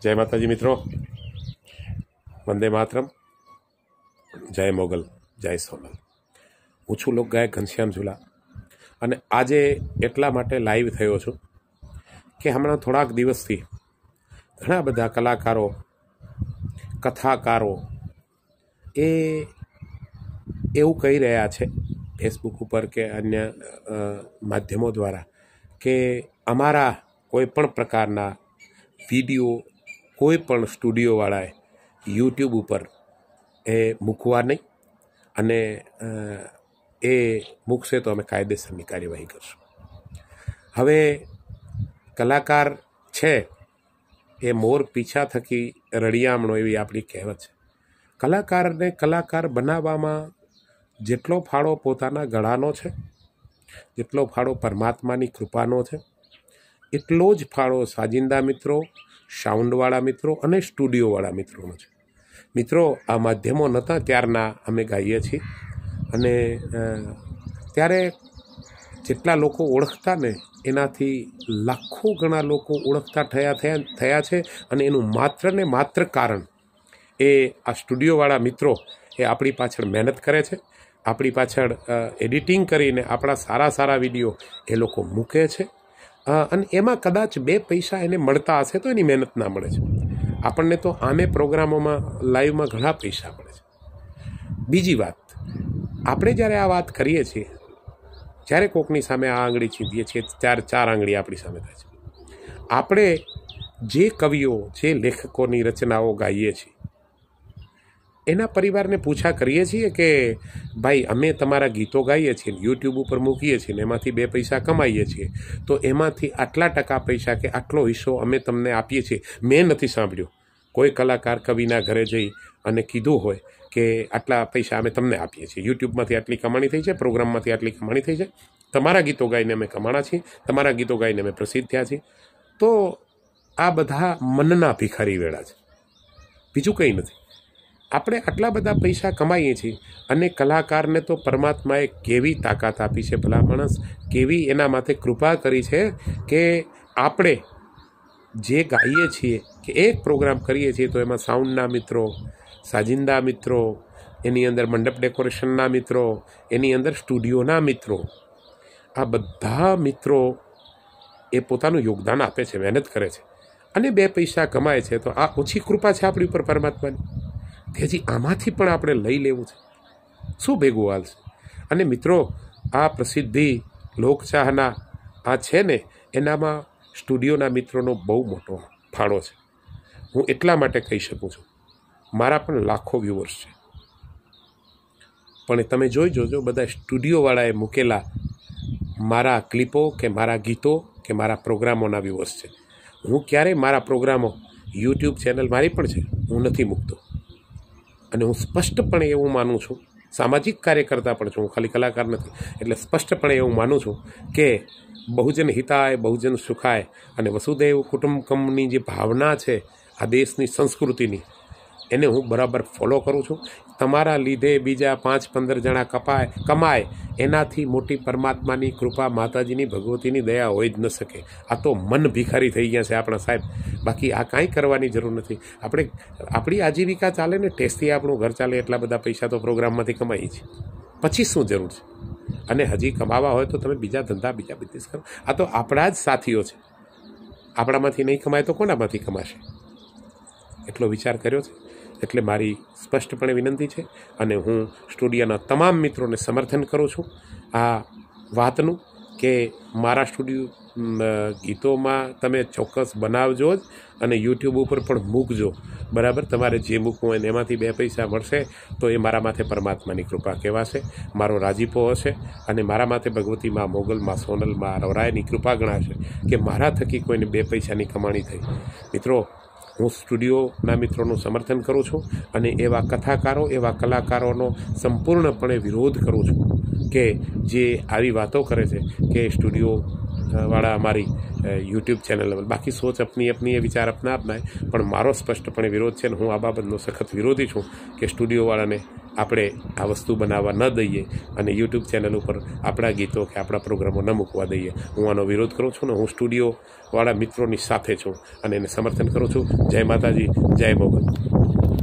જય માતાજી મિત્રો વંદે માતરમ જય મોગલ જય સોનલ ઓછું છું લોકગાયક ઘનશ્યામ ઝુલા અને આજે એટલા માટે લાઈવ થયો છું કે હમણાં થોડાક દિવસથી ઘણા બધા કલાકારો કથાકારો એ એવું કહી રહ્યા છે ફેસબુક ઉપર કે અન્ય માધ્યમો દ્વારા કે અમારા કોઈ પણ પ્રકારના વિડીયો કોઈ પણ સ્ટુડિયોવાળાએ યુટ્યુબ ઉપર એ મૂકવા નહીં અને એ મૂકશે તો અમે કાયદેસરની કાર્યવાહી કરશું હવે કલાકાર છે એ મોર પીછા થકી રળિયામણો એવી આપણી કહેવત છે કલાકારને કલાકાર બનાવવામાં જેટલો ફાળો પોતાના ગળાનો છે જેટલો ફાળો પરમાત્માની કૃપાનો છે એટલો જ ફાળો સાજિંદા મિત્રો સાઉન્ડવાળા મિત્રો અને સ્ટુડિયોવાળા મિત્રોનો છે મિત્રો આ માધ્યમો નહોતા ત્યારના અમે ગાઈએ છીએ અને ત્યારે જેટલા લોકો ઓળખતા ને એનાથી લાખો ઘણા લોકો ઓળખતા થયા થયા થયા છે અને એનું માત્ર ને માત્ર કારણ એ આ સ્ટુડિયોવાળા મિત્રો એ આપણી પાછળ મહેનત કરે છે આપણી પાછળ એડિટિંગ કરીને આપણા સારા સારા વિડીયો એ લોકો મૂકે છે અને એમાં કદાચ બે પૈસા એને મળતા હશે તો એની મહેનત ના મળે છે આપણને તો આમે પ્રોગ્રામોમાં લાઈવમાં ઘણા પૈસા મળે છે બીજી વાત આપણે જ્યારે આ વાત કરીએ છીએ જ્યારે કોકની સામે આ આંગળી ચીંધીએ છીએ ચાર ચાર આંગળી આપણી સામે થાય છે આપણે જે કવિઓ જે લેખકોની રચનાઓ ગાઈએ છીએ એના પરિવારને પૂછા કરીએ છીએ કે ભાઈ અમે તમારા ગીતો ગાઈએ છીએ યુટ્યુબ ઉપર મૂકીએ છીએ ને એમાંથી બે પૈસા કમાઈએ છીએ તો એમાંથી આટલા ટકા પૈસા કે આટલો હિસ્સો અમે તમને આપીએ છીએ મેં નથી સાંભળ્યું કોઈ કલાકાર કવિના ઘરે જઈ અને કીધું હોય કે આટલા પૈસા અમે તમને આપીએ છીએ યુટ્યુબમાંથી આટલી કમાણી થઈ છે પ્રોગ્રામમાંથી આટલી કમાણી થઈ છે તમારા ગીતો ગાઈને અમે કમાણા છીએ તમારા ગીતો ગાઈને અમે પ્રસિદ્ધ થયા છીએ તો આ બધા મનના ભિખારી વેળા છે બીજું કંઈ નથી આપણે આટલા બધા પૈસા કમાઈએ છીએ અને કલાકારને તો પરમાત્માએ કેવી તાકાત આપી છે ભલા માણસ કેવી એના માથે કૃપા કરી છે કે આપણે જે ગાઈએ છીએ કે એક પ્રોગ્રામ કરીએ છીએ તો એમાં સાઉન્ડના મિત્રો સાજિંદા મિત્રો એની અંદર મંડપ ડેકોરેશનના મિત્રો એની અંદર સ્ટુડિયોના મિત્રો આ બધા મિત્રો એ પોતાનું યોગદાન આપે છે મહેનત કરે છે અને બે પૈસા કમાય છે તો આ ઓછી કૃપા છે આપણી ઉપર પરમાત્માની તેથી આમાંથી પણ આપણે લઈ લેવું છે શું ભેગું હાલશે અને મિત્રો આ પ્રસિદ્ધિ લોકચાહના આ છે ને એનામાં સ્ટુડિયોના મિત્રોનો બહુ મોટો ફાળો છે હું એટલા માટે કહી શકું છું મારા પણ લાખો વ્યુઅર્સ છે પણ તમે જોઈ જોજો બધા સ્ટુડિયોવાળાએ મૂકેલા મારા ક્લિપો કે મારા ગીતો કે મારા પ્રોગ્રામોના વ્યુઅર્સ છે હું ક્યારેય મારા પ્રોગ્રામો યુટ્યુબ ચેનલ મારી પણ છે હું નથી મૂકતો અને હું સ્પષ્ટપણે એવું માનું છું સામાજિક કાર્યકર્તા પણ છું હું ખાલી કલાકાર નથી એટલે સ્પષ્ટપણે એવું માનું છું કે બહુજન હિતાય બહુજન સુખાય અને વસુદૈવ કુટુંબકમની જે ભાવના છે આ દેશની સંસ્કૃતિની એને હું બરાબર ફોલો કરું છું તમારા લીધે બીજા પાંચ પંદર જણા કપાય કમાય એનાથી મોટી પરમાત્માની કૃપા માતાજીની ભગવતીની દયા હોઈ જ ન શકે આ તો મન ભિખારી થઈ ગયા છે આપણા સાહેબ બાકી આ કાંઈ કરવાની જરૂર નથી આપણે આપણી આજીવિકા ચાલે ને ટેસ્ટથી આપણું ઘર ચાલે એટલા બધા પૈસા તો પ્રોગ્રામમાંથી કમાઈએ છીએ પછી શું જરૂર છે અને હજી કમાવા હોય તો તમે બીજા ધંધા બીજા બિઝનેસ કરો આ તો આપણા જ સાથીઓ છે આપણામાંથી નહીં કમાય તો કોનામાંથી કમાશે એટલો વિચાર કર્યો છે એટલે મારી સ્પષ્ટપણે વિનંતી છે અને હું સ્ટુડિયોના તમામ મિત્રોને સમર્થન કરું છું આ વાતનું કે મારા સ્ટુડિયો ગીતોમાં તમે ચોક્કસ બનાવજો જ અને યુટ્યુબ ઉપર પણ મૂકજો બરાબર તમારે જે મૂકવું હોય એમાંથી બે પૈસા મળશે તો એ મારા માથે પરમાત્માની કૃપા કહેવાશે મારો રાજીપો હશે અને મારા માથે ભગવતી માં મોગલ માં સોનલ માં રવરાયની કૃપા ગણાશે કે મારા થકી કોઈને બે પૈસાની કમાણી થઈ મિત્રો હું સ્ટુડિયોના મિત્રોનું સમર્થન કરું છું અને એવા કથાકારો એવા કલાકારોનો સંપૂર્ણપણે વિરોધ કરું છું કે જે આવી વાતો કરે છે કે સ્ટુડિયો વાળા અમારી યુટ્યુબ ચેનલ બાકી સોચ અપની અપની એ વિચાર અપના અપનાય પણ મારો સ્પષ્ટપણે વિરોધ છે અને હું આ બાબતનો સખત વિરોધી છું કે સ્ટુડિયોવાળાને આપણે આ વસ્તુ બનાવવા ન દઈએ અને યુટ્યુબ ચેનલ ઉપર આપણા ગીતો કે આપણા પ્રોગ્રામો ન મૂકવા દઈએ હું આનો વિરોધ કરું છું ને હું સ્ટુડિયોવાળા મિત્રોની સાથે છું અને એને સમર્થન કરું છું જય માતાજી જય મોગલ